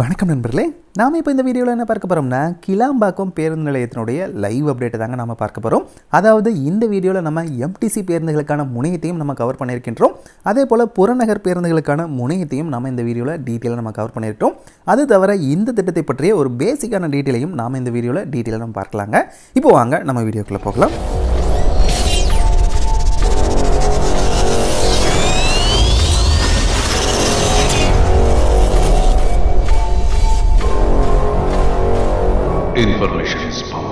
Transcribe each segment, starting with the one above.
வணக்கம் நண்பர்களே நாம் இப்போ இந்த வீடியோவில் என்ன பார்க்க போகிறோம்னா கிலாம்பாக்கம் பேருந்து நிலையத்தினுடைய லைவ் அப்டேட்டை தாங்க நம்ம பார்க்க போகிறோம் அதாவது இந்த வீடியோவில் நம்ம எம்டிசி பேருந்துகளுக்கான முனையத்தையும் நம்ம கவர் பண்ணியிருக்கின்றோம் அதே போல் புறநகர் பேருந்துகளுக்கான முனையத்தையும் நம்ம இந்த வீடியோவில் டீட்டெயிலாக நம்ம கவர் பண்ணியிருக்கோம் அது தவிர இந்த திட்டத்தை பற்றிய ஒரு பேசிக்கான டீட்டெயிலையும் நாம் இந்த வீடியோவில் டீட்டெயிலாக நம்ம பார்க்கலாங்க இப்போ வாங்க நம்ம வீடியோக்குள்ளே போகலாம் Information is power.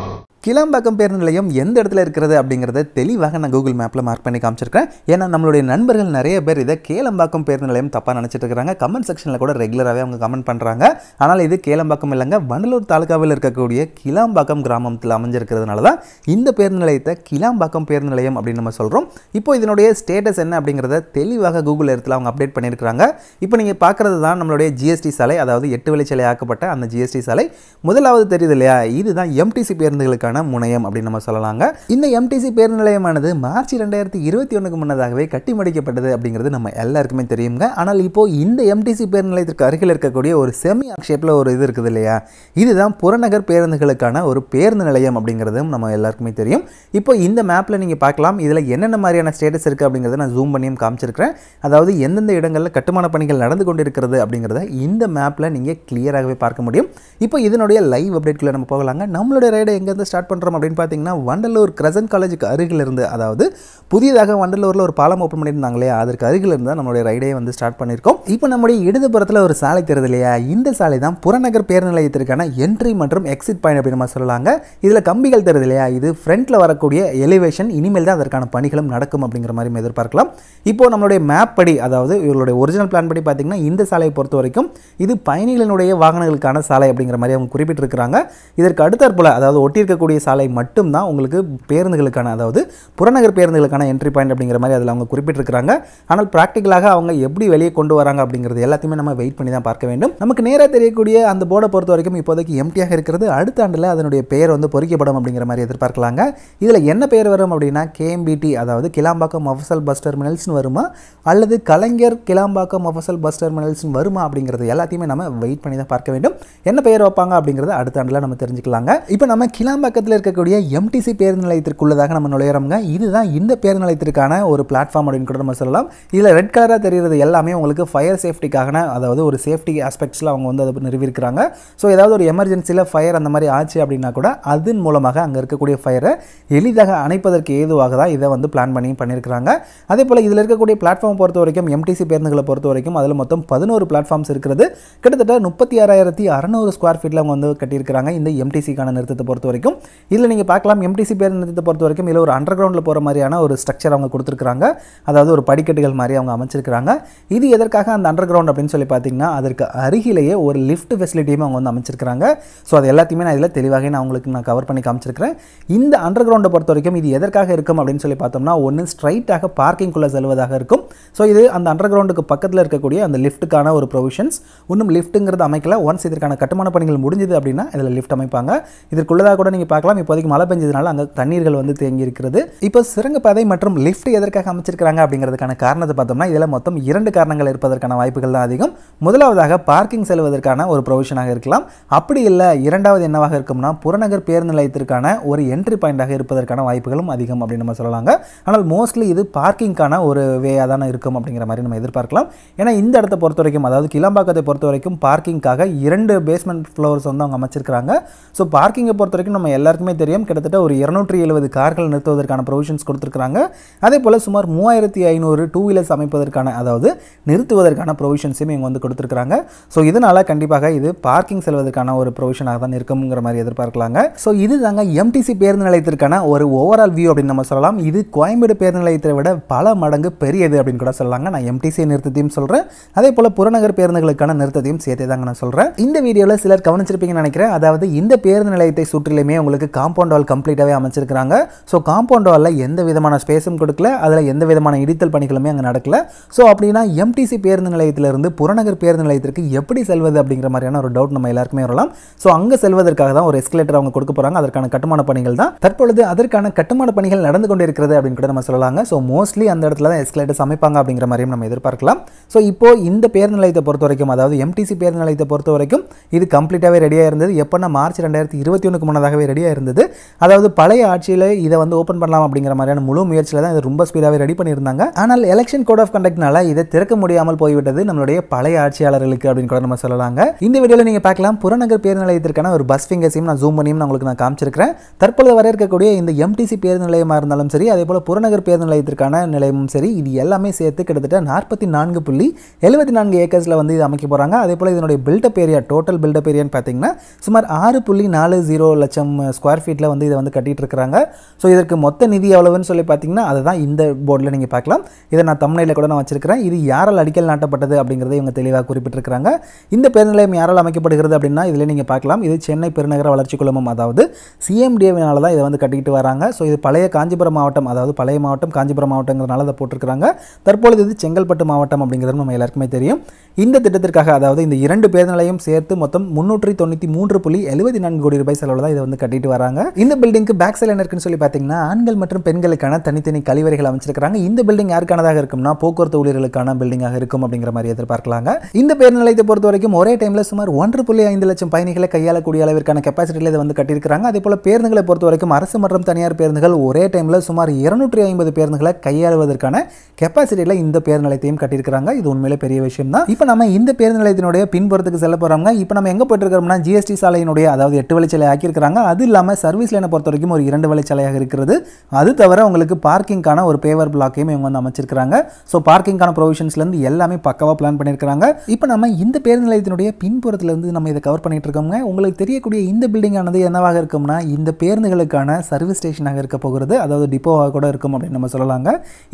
கிளாம்பாக்கம் பேருந்து நிலையம் எந்த இடத்துல இருக்கிறது அப்படிங்கிறத தெளிவாக நான் கூகுள் மேப்பில் மார்க் பண்ணி காமிச்சிருக்கேன் ஏன்னா நம்மளுடைய நண்பர்கள் நிறைய பேர் இதை கேளம்பாக்கம் பேருந்து நிலையம் தப்பாக நினச்சிட்டு இருக்கிறாங்க கமெண்ட் செக்ஷனில் கூட ரெகுலராகவே அவங்க கமெண்ட் பண்ணுறாங்க ஆனால் இது கேளம்பாக்கம் இல்லைங்க வண்டலூர் தாலுக்காவில் இருக்கக்கூடிய கிளாம்பாக்கம் கிராமத்தில் அமைஞ்சிருக்கிறதுனால தான் இந்த பேருந்து நிலையத்தை கிளாம்பாக்கம் பேருந்து நிலையம் அப்படின்னு நம்ம சொல்கிறோம் இப்போ இதனுடைய ஸ்டேட்டஸ் என்ன அப்படிங்கிறத தெளிவாக கூகுள் இடத்துல அவங்க அப்டேட் பண்ணியிருக்கிறாங்க இப்போ நீங்கள் பார்க்குறது தான் நம்மளுடைய ஜிஎஸ்டி சாலை அதாவது எட்டு வழிச்சாலை ஆக்கப்பட்ட அந்த ஜிஎஸ்டி சாலை முதலாவது தெரியுது இல்லையா இதுதான் எம்டிசி பேருந்துகளுக்கான முக்கியமான முனையம் அப்படின்னு நம்ம சொல்லலாங்க இந்த எம்டிசி பேருந்து நிலையமானது மார்ச் இரண்டாயிரத்தி இருபத்தி ஒன்றுக்கு முன்னதாகவே கட்டி முடிக்கப்பட்டது அப்படிங்கிறது நம்ம எல்லாருக்குமே தெரியுங்க ஆனால் இப்போ இந்த எம்டிசி பேருந்து நிலையத்திற்கு அருகில் இருக்கக்கூடிய ஒரு செமி ஆக் ஒரு இது இருக்குது இல்லையா இதுதான் புறநகர் பேருந்துகளுக்கான ஒரு பேருந்து நிலையம் அப்படிங்கிறதும் நம்ம எல்லாருக்குமே தெரியும் இப்போ இந்த மேப்பில் நீங்கள் பார்க்கலாம் இதில் என்னென்ன மாதிரியான ஸ்டேட்டஸ் இருக்குது அப்படிங்கிறத நான் ஜூம் பண்ணியும் காமிச்சிருக்கிறேன் அதாவது எந்தெந்த இடங்களில் கட்டுமான பணிகள் நடந்து கொண்டிருக்கிறது அப்படிங்கிறத இந்த மேப்பில் நீங்கள் கிளியராகவே பார்க்க முடியும் இப்போ இதனுடைய லைவ் அப்டேட்குள்ளே நம்ம போகலாங்க நம்மளுடைய ரைடை எங்கேருந்து ஸ்டார்ட் ஸ்டார்ட் பண்ணுறோம் அப்படின்னு பார்த்தீங்கன்னா வண்டலூர் கிரசன்ட் காலேஜுக்கு அருகில் இருந்து அதாவது புதியதாக வண்டலூரில் ஒரு பாலம் ஓப்பன் பண்ணியிருந்தாங்களே இல்லையா அதற்கு அருகில் இருந்து தான் நம்மளுடைய ரைடே வந்து ஸ்டார்ட் பண்ணியிருக்கோம் இப்போ நம்முடைய இடதுபுறத்தில் ஒரு சாலை தெரியுது இல்லையா இந்த சாலை தான் புறநகர் பேர் நிலையத்திற்கான என்ட்ரி மற்றும் எக்ஸிட் பாயிண்ட் அப்படின்னு நம்ம சொல்லலாங்க இதில் கம்பிகள் தெரியுது இல்லையா இது ஃப்ரண்ட்டில் வரக்கூடிய எலிவேஷன் இனிமேல் தான் அதற்கான பணிகளும் நடக்கும் அப்படிங்கிற மாதிரி எதிர்பார்க்கலாம் இப்போது நம்மளுடைய மேப் படி அதாவது இவர்களுடைய ஒரிஜினல் பிளான் படி பார்த்தீங்கன்னா இந்த சாலையை பொறுத்த வரைக்கும் இது பயணிகளினுடைய வாகனங்களுக்கான சாலை அப்படிங்கிற மாதிரி அவங்க குறிப்பிட்டிருக்கிறாங்க இதற்கு போல அதாவது ஒட்டியிருக்கக்கூடிய இருக்கக்கூடிய சாலை மட்டும்தான் உங்களுக்கு பேருந்துகளுக்கான அதாவது புறநகர் பேருந்துகளுக்கான என்ட்ரி பாயிண்ட் அப்படிங்கிற மாதிரி அதில் அவங்க குறிப்பிட்டிருக்கிறாங்க ஆனால் ப்ராக்டிக்கலாக அவங்க எப்படி வெளியே கொண்டு வராங்க அப்படிங்கிறது எல்லாத்தையுமே நம்ம வெயிட் பண்ணி தான் பார்க்க வேண்டும் நமக்கு நேராக தெரியக்கூடிய அந்த போர்டை பொறுத்த வரைக்கும் இப்போதைக்கு எம்டியாக இருக்கிறது அடுத்த ஆண்டில் அதனுடைய பெயர் வந்து பொறிக்கப்படும் அப்படிங்கிற மாதிரி எதிர்பார்க்கலாங்க இதில் என்ன பெயர் வரும் அப்படின்னா கேஎம்பிடி அதாவது கிளாம்பாக்கம் மஃபசல் பஸ் டெர்மினல்ஸ்னு வருமா அல்லது கலைஞர் கிளாம்பாக்கம் மஃபசல் பஸ் டெர்மினல்ஸ்னு வருமா அப்படிங்கிறது எல்லாத்தையுமே நம்ம வெயிட் பண்ணி தான் பார்க்க வேண்டும் என்ன பெயர் வைப்பாங்க அப்படிங்கிறது அடுத்த ஆண்டில் நம்ம தெரிஞ்சுக்கலாங்க இப்போ நம்ம கிளாம்பாக்கம் பக்கத்தில் இருக்கக்கூடிய எம்டிசி பேருந்து நிலையத்திற்குள்ளதாக நம்ம நுழையிறோம்ங்க இதுதான் இந்த பேருந்து நிலையத்திற்கான ஒரு பிளாட்ஃபார்ம் அப்படின்னு கூட நம்ம சொல்லலாம் இதில் ரெட் கலராக தெரிகிறது எல்லாமே உங்களுக்கு ஃபயர் சேஃப்டிக்கான அதாவது ஒரு சேஃப்டி ஆஸ்பெக்ட்ஸில் அவங்க வந்து அதை நிறுவிருக்கிறாங்க ஸோ ஏதாவது ஒரு எமர்ஜென்சியில் ஃபயர் அந்த மாதிரி ஆச்சு அப்படின்னா கூட அதன் மூலமாக அங்கே இருக்கக்கூடிய ஃபயரை எளிதாக அணைப்பதற்கு ஏதுவாக தான் இதை வந்து பிளான் பண்ணி பண்ணியிருக்கிறாங்க அதே போல் இதில் இருக்கக்கூடிய பிளாட்ஃபார்ம் பொறுத்த வரைக்கும் எம்டிசி பேருந்துகளை பொறுத்த வரைக்கும் அதில் மொத்தம் பதினோரு பிளாட்ஃபார்ம்ஸ் இருக்கிறது கிட்டத்தட்ட முப்பத்தி ஆறாயிரத்தி அறநூறு ஸ்கொயர் ஃபீட்டில் அவங்க வந்து கட்டியிருக்கிறாங்க இந்த எம்டிசிக்கான நிறுத்தத்தை பொறுத்த வரைக்கும் இதில் நீங்கள் பார்க்கலாம் எம்டிசி பேர் பொறுத்த வரைக்கும் இல்லை ஒரு அண்டர் கிரவுண்டில் போகிற மாதிரியான ஒரு ஸ்ட்ரக்சர் அவங்க கொடுத்துருக்காங்க அதாவது ஒரு படிக்கட்டுகள் மாதிரி அவங்க அமைச்சிருக்கிறாங்க இது எதற்காக அந்த அண்டர் கிரவுண்ட் அப்படின்னு சொல்லி பார்த்தீங்கன்னா அதற்கு அருகிலேயே ஒரு லிஃப்ட் ஃபெசிலிட்டியுமே அவங்க வந்து அமைச்சிருக்கிறாங்க ஸோ அது எல்லாத்தையுமே நான் இதில் தெளிவாக நான் உங்களுக்கு நான் கவர் பண்ணி காமிச்சிருக்கிறேன் இந்த அண்டர் கிரவுண்டை பொறுத்த வரைக்கும் இது எதற்காக இருக்கும் அப்படின்னு சொல்லி பார்த்தோம்னா ஒன்று ஸ்ட்ரைட்டாக பார்க்கிங்குள்ளே செல்வதாக இருக்கும் ஸோ இது அந்த அண்டர் கிரவுண்டுக்கு பக்கத்தில் இருக்கக்கூடிய அந்த லிஃப்ட்டுக்கான ஒரு ப்ரொவிஷன்ஸ் இன்னும் லிஃப்ட்டுங்கிறது அமைக்கல ஒன்ஸ் இதற்கான கட்டுமான பணிகள் முடிஞ்சது அப்படின்னா இதில் லிஃப்ட் அமைப்பாங்க இதற்குள்ளதாக கூட நீங்கள் பார்க்கலாம் இப்போதைக்கு மழை பெஞ்சதுனால அங்கே தண்ணீர்கள் வந்து தேங்கி இருக்கிறது இப்போ சிறங்கு பாதை மற்றும் லிஃப்ட் எதற்காக அமைச்சிருக்கிறாங்க அப்படிங்கிறதுக்கான காரணத்தை பார்த்தோம்னா இதில் மொத்தம் இரண்டு காரணங்கள் இருப்பதற்கான வாய்ப்புகள் தான் அதிகம் முதலாவதாக பார்க்கிங் செல்வதற்கான ஒரு ப்ரொவிஷனாக இருக்கலாம் அப்படி இல்லை இரண்டாவது என்னவாக இருக்கும்னா புறநகர் பேருந்து நிலையத்திற்கான ஒரு என்ட்ரி பாயிண்டாக இருப்பதற்கான வாய்ப்புகளும் அதிகம் அப்படின்னு நம்ம சொல்லலாங்க ஆனால் மோஸ்ட்லி இது பார்க்கிங்கான ஒரு வேயாக தானே இருக்கும் அப்படிங்கிற மாதிரி நம்ம எதிர்பார்க்கலாம் ஏன்னா இந்த இடத்தை பொறுத்த வரைக்கும் அதாவது கிளம்பாக்கத்தை பொறுத்த வரைக்கும் பார்க்கிங்காக இரண்டு பேஸ்மெண்ட் ஃப்ளோர்ஸ் வந்து அவங்க அமைச்சிருக்கிறாங்க ஸோ பார்க்கிங்கை பொறுத்த வரைக்கும் நம்ம எல்லா எல்லாருக்குமே தெரியும் கிட்டத்தட்ட ஒரு இரநூற்றி எழுபது கார்கள் நிறுத்துவதற்கான ப்ரொவிஷன்ஸ் கொடுத்துருக்காங்க அதே போல் சுமார் மூவாயிரத்தி ஐநூறு டூ வீலர்ஸ் அமைப்பதற்கான அதாவது நிறுத்துவதற்கான ப்ரொவிஷன்ஸையும் இவங்க வந்து கொடுத்துருக்காங்க ஸோ இதனால் கண்டிப்பாக இது பார்க்கிங் செல்வதற்கான ஒரு ப்ரொவிஷனாக தான் இருக்குங்கிற மாதிரி எதிர்பார்க்கலாங்க ஸோ இது தாங்க எம்டிசி பேருந்து நிலையத்திற்கான ஒரு ஓவரால் வியூ அப்படின்னு நம்ம சொல்லலாம் இது கோயம்பேடு பேருந்து நிலையத்தை விட பல மடங்கு பெரியது அப்படின்னு கூட சொல்லலாங்க நான் எம்டிசி நிறுத்தத்தையும் சொல்கிறேன் அதே போல் புறநகர் பேருந்துகளுக்கான நிறுத்தத்தையும் சேர்த்தே தாங்க நான் சொல்கிறேன் இந்த வீடியோவில் சிலர் கவனிச்சிருப்பீங்கன்னு நினைக்கிறேன் அதாவது இந்த பேருந்து நிலையத்தை சுற்றிலுமே உங்களுக்கு உங்களுக்கு காம்பவுண்ட் வால் கம்ப்ளீட்டாகவே அமைச்சிருக்கிறாங்க ஸோ காம்பவுண்ட் வாலில் எந்த விதமான ஸ்பேஸும் கொடுக்கல அதில் எந்த விதமான இடித்தல் பணிகளுமே அங்கே நடக்கல ஸோ அப்படின்னா எம்டிசி பேருந்து நிலையத்திலிருந்து புறநகர் பேருந்து நிலையத்திற்கு எப்படி செல்வது அப்படிங்கிற மாதிரியான ஒரு டவுட் நம்ம எல்லாருக்குமே வரலாம் ஸோ அங்கே செல்வதற்காக தான் ஒரு எஸ்கலேட்டர் அவங்க கொடுக்க போகிறாங்க அதற்கான கட்டுமான பணிகள் தான் தற்பொழுது அதற்கான கட்டுமான பணிகள் நடந்து கொண்டு இருக்கிறது அப்படின்னு கூட நம்ம சொல்லலாங்க ஸோ மோஸ்ட்லி அந்த இடத்துல தான் எஸ்கலேட்டர் அமைப்பாங்க அப்படிங்கிற மாதிரியும் நம்ம எதிர்பார்க்கலாம் ஸோ இப்போ இந்த பேருந்து நிலையத்தை பொறுத்த வரைக்கும் அதாவது எம்டிசி பேருந்து நிலையத்தை பொறுத்த வரைக்கும் இது கம்ப்ளீட்டாகவே ரெடியாக இருந்தது எப்போனா மார்ச் ரெண்டாயிரத்தி இருபத்தி ஒன்றுக்கு முன்னதாகவே ரெடி நிறைய இருந்தது அதாவது பழைய ஆட்சியில் இதை வந்து ஓப்பன் பண்ணலாம் அப்படிங்கிற மாதிரியான முழு முயற்சியில் தான் இதை ரொம்ப ஸ்பீடாகவே ரெடி பண்ணியிருந்தாங்க ஆனால் எலெக்ஷன் கோட் ஆஃப் கண்டக்ட்னால இதை திறக்க முடியாமல் போய்விட்டது நம்மளுடைய பழைய ஆட்சியாளர்களுக்கு அப்படின்னு கூட நம்ம சொல்லலாங்க இந்த வீடியோவில் நீங்கள் பார்க்கலாம் புறநகர் பேருந்து நிலையத்திற்கான ஒரு பஸ் ஃபிங்கர்ஸையும் நான் ஜூம் பண்ணியும் நான் உங்களுக்கு நான் காமிச்சிருக்கிறேன் தற்போது வர இருக்கக்கூடிய இந்த எம்டிசி பேருந்து நிலையமாக இருந்தாலும் சரி அதே போல் புறநகர் பேருந்து நிலையத்திற்கான நிலையமும் சரி இது எல்லாமே சேர்த்து கிட்டத்தட்ட நாற்பத்தி நான்கு புள்ளி எழுபத்தி நான்கு ஏக்கர்ஸில் வந்து இது அமைக்க போகிறாங்க அதே போல் இதனுடைய பில்டப் ஏரியா டோட்டல் பில்டப் ஏரியான்னு பார்த்தீங்கன்னா சுமார் ஆறு புள்ளி நாலு ஜீரோ லட்சம் ஸ்கொயர் ஃபீட்டில் வந்து இதை வந்து கட்டிட்டு இருக்கிறாங்க ஸோ இதற்கு மொத்த நிதி எவ்வளவுன்னு சொல்லி பார்த்தீங்கன்னா அதை தான் இந்த போர்டில் நீங்கள் பார்க்கலாம் இதை நான் தமிழில் கூட நான் வச்சிருக்கிறேன் இது யாரால் அடிக்கல் நாட்டப்பட்டது அப்படிங்கிறத இவங்க தெளிவாக குறிப்பிட்டிருக்கிறாங்க இந்த பேருநிலையம் யாரால் அமைக்கப்படுகிறது அப்படின்னா இதில் நீங்கள் பார்க்கலாம் இது சென்னை பெருநகர வளர்ச்சி குழுமம் அதாவது சிஎம்டிஏவினால தான் இதை வந்து கட்டிக்கிட்டு வராங்க ஸோ இது பழைய காஞ்சிபுரம் மாவட்டம் அதாவது பழைய மாவட்டம் காஞ்சிபுரம் மாவட்டங்கிறனால அதை போட்டிருக்கிறாங்க தற்பொழுது இது செங்கல்பட்டு மாவட்டம் அப்படிங்கிறது நம்ம எல்லாருக்குமே தெரியும் இந்த திட்டத்திற்காக அதாவது இந்த இரண்டு பேருநிலையும் சேர்த்து மொத்தம் முன்னூற்றி தொண்ணூற்றி மூன்று புள்ளி எழுபத்தி நான்கு கோடி ரூபாய் செலவில் தான் இதை வந்து கட்டி கட்டிட்டு வராங்க இந்த பில்டிங்க்கு பேக் சைடில் என்ன இருக்குன்னு சொல்லி பார்த்தீங்கன்னா ஆண்கள் மற்றும் பெண்களுக்கான தனித்தனி கழிவறைகள் அமைச்சிருக்காங்க இந்த பில்டிங் யாருக்கானதாக இருக்கும்னா போக்குவரத்து ஊழியர்களுக்கான பில்டிங்காக இருக்கும் அப்படிங்கிற மாதிரி எதிர்பார்க்கலாங்க இந்த பேர் நிலையத்தை பொறுத்த வரைக்கும் ஒரே டைம்ல சுமார் ஒன்று புள்ளி ஐந்து லட்சம் பயணிகளை கையாளக்கூடிய அளவிற்கான கெப்பாசிட்டியில் இதை வந்து கட்டியிருக்காங்க அதே போல பேருந்துகளை பொறுத்த வரைக்கும் அரசு மற்றும் தனியார் பேருந்துகள் ஒரே டைம்ல சுமார் இருநூற்றி ஐம்பது பேருந்துகளை கையாளுவதற்கான கெப்பாசிட்டியில் இந்த பேர் நிலையத்தையும் கட்டியிருக்காங்க இது உண்மையிலே பெரிய விஷயம் தான் இப்போ நம்ம இந்த பேருந்து நிலையத்தினுடைய பின்புறத்துக்கு செல்ல போறாங்க இப்போ நம்ம எங்க போயிட்டு இருக்கிறோம்னா ஜிஎஸ்டி சாலையினுடைய அதாவது எட்டு வழிச்சாலை ஆக்கியிருக்காங்க அது இல்லாமல் சர்வீஸ் லைனை பொறுத்த வரைக்கும் ஒரு இரண்டு வழிச்சாலையாக இருக்கிறது அது தவிர உங்களுக்கு பார்க்கிங்கான ஒரு பேவர் பிளாக்கையும் இவங்க வந்து அமைச்சிருக்கிறாங்க ஸோ பார்க்கிங்கான ப்ரொவிஷன்ஸ்லேருந்து எல்லாமே பக்கவாக பிளான் பண்ணியிருக்கிறாங்க இப்போ நம்ம இந்த பேருந்து நிலையத்தினுடைய பின்புறத்துலேருந்து நம்ம இதை கவர் பண்ணிகிட்டு இருக்கோங்க உங்களுக்கு தெரியக்கூடிய இந்த பில்டிங் ஆனது என்னவாக இருக்கும்னா இந்த பேருந்துகளுக்கான சர்வீஸ் ஸ்டேஷனாக இருக்க போகிறது அதாவது டிப்போவாக கூட இருக்கும் அப்படின்னு நம்ம சொல்லலாங்க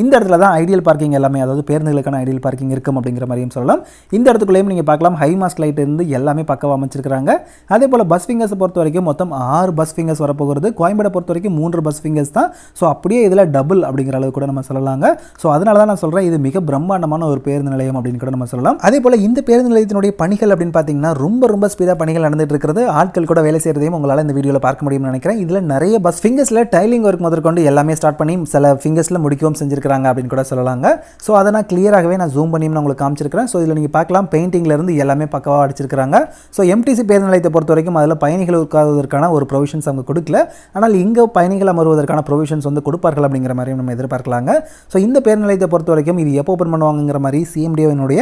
இந்த இடத்துல தான் ஐடியல் பார்க்கிங் எல்லாமே அதாவது பேருந்துகளுக்கான ஐடியல் பார்க்கிங் இருக்கும் அப்படிங்கிற மாதிரியும் சொல்லலாம் இந்த இடத்துக்குள்ளேயும் நீங்கள் பார்க்கலாம் ஹை மாஸ்க் லைட் இருந்து எல்லாமே பக்கவாக அமைச்சிருக்கிறாங்க அதே போல் பஸ் ஃபிங்கர்ஸை பொறுத்த வரைக்கும் மொத்தம் ஆறு பஸ் ஃபிங்கர்ஸ் வரப்போகிறது கோயம்பேடை பொறுத்த வரைக்கும் மூன்று பஸ் ஃபிங்கர்ஸ் தான் ஸோ அப்படியே இதில் டபுள் அப்படிங்கிற அளவு கூட நம்ம சொல்லலாங்க ஸோ அதனால தான் நான் சொல்கிறேன் இது மிக பிரம்மாண்டமான ஒரு பேருந்து நிலையம் அப்படின்னு கூட நம்ம சொல்லலாம் அதே போல் இந்த பேருந்து நிலையத்தினுடைய பணிகள் அப்படின்னு பார்த்தீங்கன்னா ரொம்ப ரொம்ப ஸ்பீடாக பணிகள் நடந்துட்டு இருக்கிறது ஆட்கள் கூட வேலை செய்கிறதையும் உங்களால் இந்த வீடியோவில் பார்க்க முடியும்னு நினைக்கிறேன் இதில் நிறைய பஸ் ஃபிங்கர்ஸில் டைலிங் ஒர்க் முதற்கொண்டு எல்லாமே ஸ்டார்ட் பண்ணி சில ஃபிங்கர்ஸில் முடிக்கவும் செஞ்சுருக்காங்க அப்படின்னு கூட சொல்லலாங்க ஸோ அதை நான் கிளியராகவே நான் ஜூம் பண்ணி உங்களுக்கு காமிச்சிருக்கிறேன் ஸோ இதில் நீங்கள் பார்க்கலாம் இருந்து எல்லாமே பக்கவாக அடிச்சிருக்காங்க ஸோ எம்டிசி பேருந்து நிலையத்தை பொறுத்த வரைக்கும் அதில் பயணிகள் உட்கார்வதற்கான ஒரு ப்ரொவிஷன் ப்ரொவிஷன்ஸ் அவங்க கொடுக்கல ஆனால் இங்கே பயணிகள் அமர்வதற்கான ப்ரொவிஷன்ஸ் வந்து கொடுப்பார்கள் அப்படிங்கிற மாதிரி நம்ம எதிர்பார்க்கலாங்க ஸோ இந்த பேர் நிலையத்தை பொறுத்த வரைக்கும் இது எப்போ ஓப்பன் பண்ணுவாங்கிற மாதிரி சிஎம்டிஓனுடைய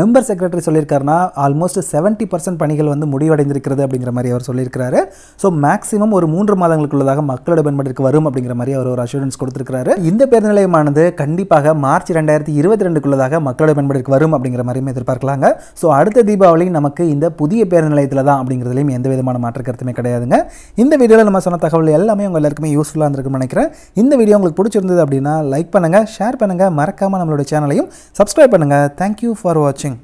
மெம்பர் செக்ரட்டரி சொல்லியிருக்காருன்னா ஆல்மோஸ்ட் செவன்ட்டி பர்சன்ட் பணிகள் வந்து முடிவடைந்திருக்கிறது அப்படிங்கிற மாதிரி அவர் சொல்லியிருக்கிறாரு ஸோ மேக்ஸிமம் ஒரு மூன்று மாதங்களுக்குள்ளதாக மக்களோட பயன்பாட்டிற்கு வரும் அப்படிங்கிற மாதிரி அவர் ஒரு அஷூரன்ஸ் கொடுத்துருக்காரு இந்த பேர் நிலையமானது கண்டிப்பாக மார்ச் ரெண்டாயிரத்தி இருபத்தி ரெண்டுக்குள்ளதாக மக்களோட பயன்பாட்டிற்கு வரும் அப்படிங்கிற மாதிரியும் எதிர்பார்க்கலாங்க ஸோ அடுத்த தீபாவளி நமக்கு இந்த புதிய பேர் நிலையத்தில் தான் அப்படிங்கிறதுலையும் எந்த விதமான மாற்று கருத்துமே கிடையாதுங்க இந்த இந்த வீடியோவில் நம்ம சொன்ன தகவல் எல்லாமே உங்கள் எல்லாருக்குமே யூஸ்ஃபுல்லாக இருந்திருக்கும்னு நினைக்கிறேன் இந்த வீடியோ உங்களுக்கு பிடிச்சிருந்தது அப்படின்னா லைக் பண்ணுங்கள் ஷேர் பண்ணுங்கள் மறக்காமல் நம்மளோட சேனலையும் சப்ஸ்கிரைப் பண்ணுங்கள் தேங்க்யூ ஃபார் வாட்சிங்